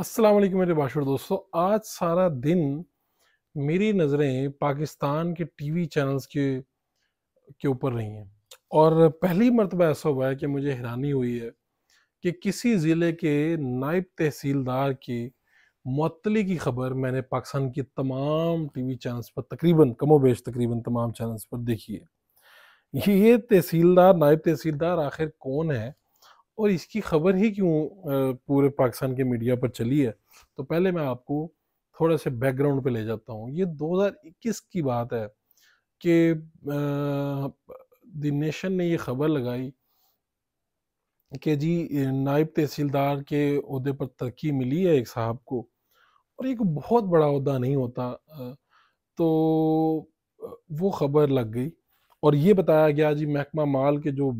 अस्सलाम वालेकुम मेरे बाशुर दोस्तों आज सारा दिन मेरी नज़रें पाकिस्तान के टीवी चैनल्स के के ऊपर रही हैं और पहली मरतबा ऐसा हुआ है कि मुझे हैरानी हुई है कि किसी ज़िले के नायब तहसीलदार की मतली की खबर मैंने पाकिस्तान की तमाम टीवी चैनल्स पर तकरीबन कमो बेश तकरीबन तमाम चैनल्स पर देखी है ये तहसीलदार नायब तहसीलदार आखिर कौन है और इसकी खबर ही क्यों पूरे पाकिस्तान के मीडिया पर चली है तो पहले मैं आपको थोड़ा से बैकग्राउंड पे ले जाता हूँ ये 2021 की बात है कि द नेशन ने ये खबर लगाई कि जी नायब तहसीलदार के अहदे पर तरक्की मिली है एक साहब को और एक बहुत बड़ा अहदा नहीं होता तो वो खबर लग गई और ये बताया गया जी महकमा माल के जो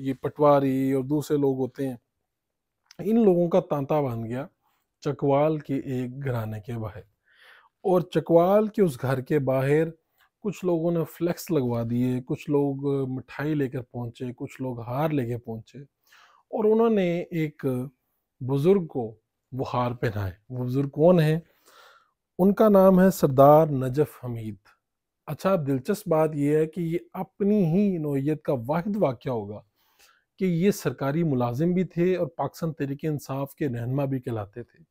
ये पटवारी और दूसरे लोग होते हैं इन लोगों का तांता बन गया चकवाल के एक घराने के बाहर और चकवाल के उस घर के बाहर कुछ लोगों ने फ्लैक्स लगवा दिए कुछ लोग मिठाई लेकर पहुंचे कुछ लोग हार लेकर पहुंचे और उन्होंने एक बुज़ुर्ग को वो हार पहनाए वो बुज़ुर्ग कौन है उनका नाम है सरदार नजफ हमीद अच्छा दिलचस्प बात यह है कि ये अपनी ही नोयत का वाद वाक़ होगा कि ये सरकारी मुलाजिम भी थे और पाकिस्तान तहरीक इंसाफ के रहनमा भी कहलाते थे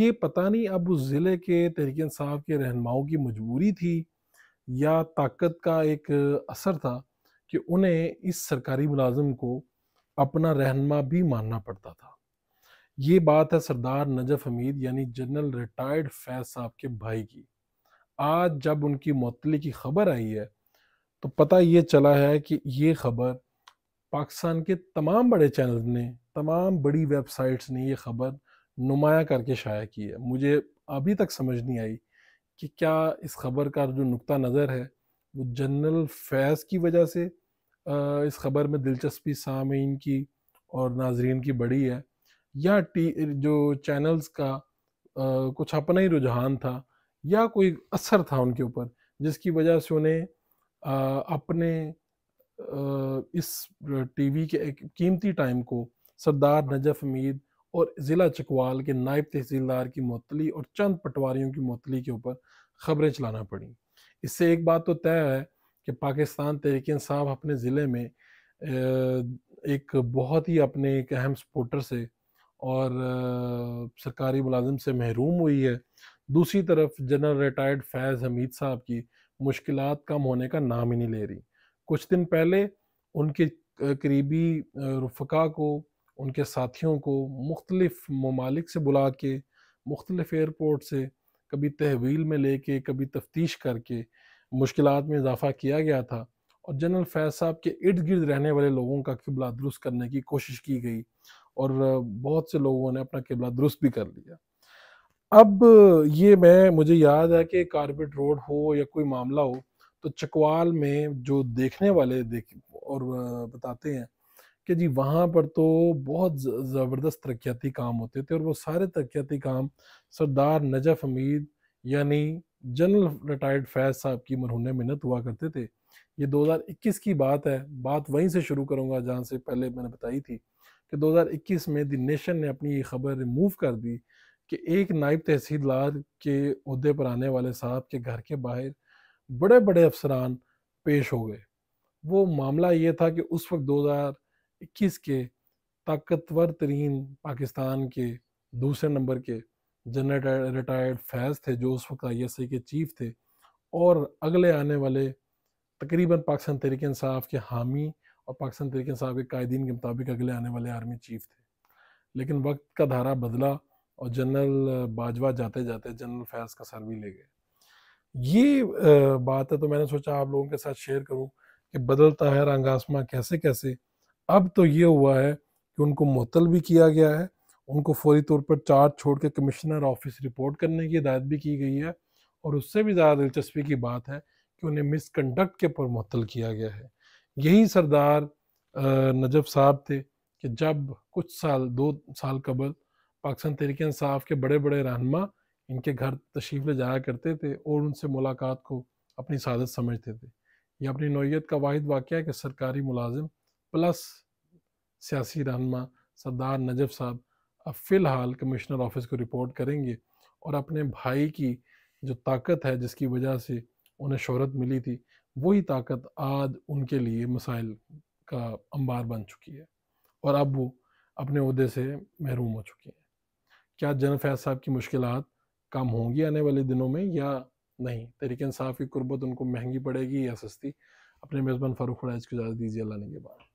ये पता नहीं अब उस ज़िले के तहरीक इंसाफ के रहनमाओं की मजबूरी थी या ताकत का एक असर था कि उन्हें इस सरकारी मुलाजम को अपना रहनमा भी मानना पड़ता था ये बात है सरदार नजफ हमीद यानी जनरल रिटायर्ड फैज साहब के भाई की आज जब उनकी मतली की खबर आई है तो पता ये चला है कि ये खबर पाकिस्तान के तमाम बड़े चैनल ने तमाम बड़ी वेबसाइट्स ने ये खबर नुमाया करके शाया की है मुझे अभी तक समझ नहीं आई कि क्या इस खबर का जो नुकता नज़र है वो जनरल फैज़ की वजह से इस खबर में दिलचस्पी सामीन की और नाजरीन की बड़ी है या टी जो चैनल्स का कुछ अपना ही रुझान था या कोई असर था उनके ऊपर जिसकी वजह से उन्हें अपने इस टीवी के एक कीमती टाइम को सरदार नजफ हमीद और ज़िला चकवाल के नायब तहसीलदार की मुतली और चंद पटवारियों की मुतली के ऊपर खबरें चलाना पड़ी इससे एक बात तो तय है कि पाकिस्तान तहरीक साहब अपने ज़िले में एक बहुत ही अपने एक अहम सपोर्टर से और सरकारी मुलाजिम से महरूम हुई है दूसरी तरफ जनरल रिटायर्ड फैज़ हमीद साहब की मुश्किल कम होने का नाम ही नहीं ले रही कुछ दिन पहले उनके करीबी रफ़ा को उनके साथियों को मुख्तलिफ़ ममालिक से बुला के मुख्तलिफ एयरपोर्ट से कभी तहवील में ले कर कभी तफ्तीश करके मुश्किल में इजाफ़ा किया गया था और जनरल फैज़ साहब के इर्द गिर्द रहने वाले लोगों का किबला दुरुस्त करने की कोशिश की गई और बहुत से लोगों ने अपना किबला दुरुस्त भी कर लिया अब ये मैं मुझे याद है कि कारपेट रोड हो या कोई मामला हो तो चकवाल में जो देखने वाले देख और बताते हैं कि जी वहाँ पर तो बहुत ज़बरदस्त तरक्याती काम होते थे और वो सारे तरक्याती काम सरदार नजफ हमीद यानी जनरल रिटायर्ड फैज साहब की मरहून मिन्नत हुआ करते थे ये 2021 की बात है बात वहीं से शुरू करूँगा जहाँ से पहले मैंने बताई थी कि 2021 में द नेशन ने अपनी ये खबर रिमूव कर दी कि एक नायब तहसीलदार के अहदे पर आने वाले साहब के घर के बाहर बड़े बड़े अफसरान पेश हो गए वो मामला ये था कि उस वक्त 2021 के ताकतवर तरीन पाकिस्तान के दूसरे नंबर के जनरल रिटायर्ड फैज़ थे जो उस वक्त आई के चीफ थे और अगले आने वाले तकरीबन पाकिस्तान तहरीक इंसाफ के हामी और पाकिस्तान तहरीक इंसाफ के कायदीन के मुताबिक अगले आने वाले आर्मी चीफ थे लेकिन वक्त का धारा बदला और जनरल बाजवा जाते जाते जनरल फैज का सर भी ले गए ये बात है तो मैंने सोचा आप लोगों के साथ शेयर करूं कि बदलता है रंग आसमां कैसे कैसे अब तो ये हुआ है कि उनको मुतल भी किया गया है उनको फौरी तौर पर चार्ज छोड़ के कमिश्नर ऑफिस रिपोर्ट करने की हिदायत भी की गई है और उससे भी ज़्यादा दिलचस्पी की बात है कि उन्हें मिसकंडक्ट के ऊपर मुतल किया गया है यही सरदार नजब साहब थे कि जब कुछ साल दो साल कबल पाकिस्तान तहरीक इंसाफ के बड़े बड़े रहनमा इनके घर तशरीफ ले जाया करते थे और उनसे मुलाकात को अपनी सादत समझते थे यह अपनी नोयत का वाद वाक़ है कि सरकारी मुलाजिम प्लस सियासी रहनमा सरदार नजब साहब अब फ़िलहाल कमिश्नर ऑफिस को रिपोर्ट करेंगे और अपने भाई की जो ताकत है जिसकी वजह से उन्हें शहरत मिली थी वही ताकत आज उनके लिए मसाइल का अंबार बन चुकी है और अब वो अपने अहदे से महरूम हो चुके हैं क्या जन फैज साहब की मुश्किल कम होंगी आने वाले दिनों में या नहीं तरीके इंसाफ की कुर्बत उनको महंगी पड़ेगी या सस्ती अपने मेज़बान फ़ारूक फराज की इजाज़त दीजिए अल्लाह ने के बाद